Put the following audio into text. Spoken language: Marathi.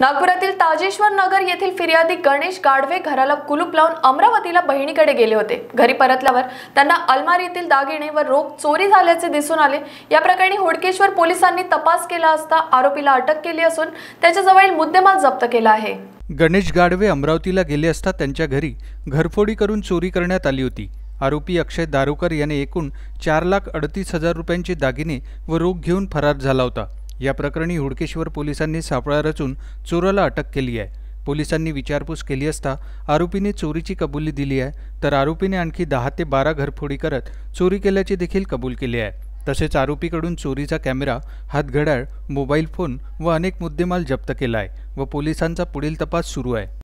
नागपुरातील ताजेश्वर नगर येथील फिर्यादी गणेश गाडवे घराला कुलूप लावून अमरावतीला बहिणीकडे गेले होते घरी परतल्यावर त्यांना अलमारीतील दागिने व रोख चोरी झाल्याचे दिसून आले या प्रकरणी होडकेश्वर पोलिसांनी तपास केला असता आरोपीला अटक केली असून त्याच्याजवळील मुद्देमाल जप्त केला आहे गणेश गाडवे अमरावतीला गेले असता त्यांच्या घरी घरफोडी करून चोरी करण्यात आली होती आरोपी अक्षय दारोकर याने एकूण चार लाख अडतीस हजार रुपयांचे दागिने व रोख घेऊन फरार झाला होता या प्रकरणी हुडकेश्वर पोलिसांनी सापळा रचून चोराला अटक केली आहे पोलिसांनी विचारपूस केली असता आरोपीने चोरीची कबुली दिली आहे तर आरोपीने आणखी दहा ते बारा घरफोडी करत चोरी केल्याचे देखील कबूल केली आहे तसेच आरोपीकडून चोरीचा कॅमेरा हातघड्याळ मोबाईल फोन व अनेक मुद्देमाल जप्त केला आहे व पोलिसांचा पुढील तपास सुरू आहे